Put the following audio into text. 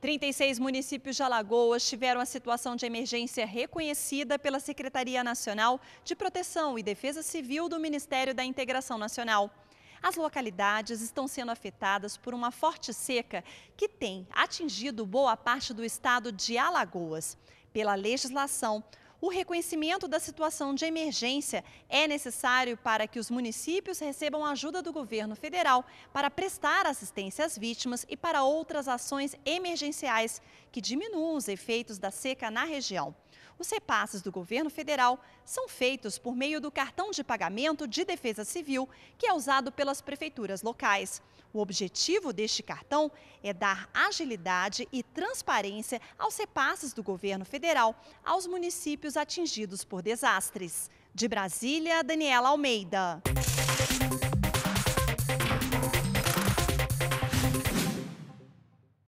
36 municípios de Alagoas tiveram a situação de emergência reconhecida pela Secretaria Nacional de Proteção e Defesa Civil do Ministério da Integração Nacional. As localidades estão sendo afetadas por uma forte seca que tem atingido boa parte do estado de Alagoas. Pela legislação, o reconhecimento da situação de emergência é necessário para que os municípios recebam ajuda do governo federal para prestar assistência às vítimas e para outras ações emergenciais que diminuam os efeitos da seca na região. Os repasses do governo federal são feitos por meio do cartão de pagamento de defesa civil, que é usado pelas prefeituras locais. O objetivo deste cartão é dar agilidade e transparência aos repasses do governo federal aos municípios atingidos por desastres. De Brasília, Daniela Almeida.